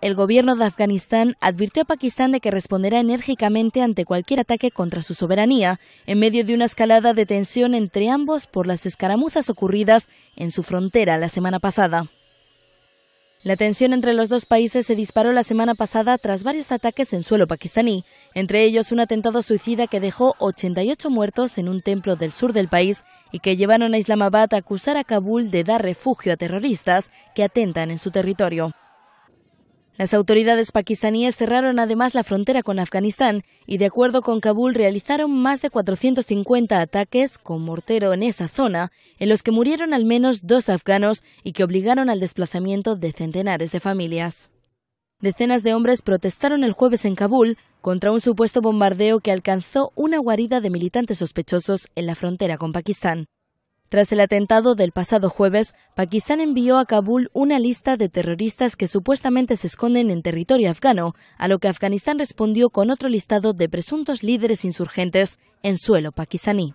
el gobierno de Afganistán advirtió a Pakistán de que responderá enérgicamente ante cualquier ataque contra su soberanía, en medio de una escalada de tensión entre ambos por las escaramuzas ocurridas en su frontera la semana pasada. La tensión entre los dos países se disparó la semana pasada tras varios ataques en suelo pakistaní, entre ellos un atentado suicida que dejó 88 muertos en un templo del sur del país y que llevaron a Islamabad a acusar a Kabul de dar refugio a terroristas que atentan en su territorio. Las autoridades pakistaníes cerraron además la frontera con Afganistán y, de acuerdo con Kabul, realizaron más de 450 ataques con mortero en esa zona, en los que murieron al menos dos afganos y que obligaron al desplazamiento de centenares de familias. Decenas de hombres protestaron el jueves en Kabul contra un supuesto bombardeo que alcanzó una guarida de militantes sospechosos en la frontera con Pakistán. Tras el atentado del pasado jueves, Pakistán envió a Kabul una lista de terroristas que supuestamente se esconden en territorio afgano, a lo que Afganistán respondió con otro listado de presuntos líderes insurgentes en suelo pakistaní.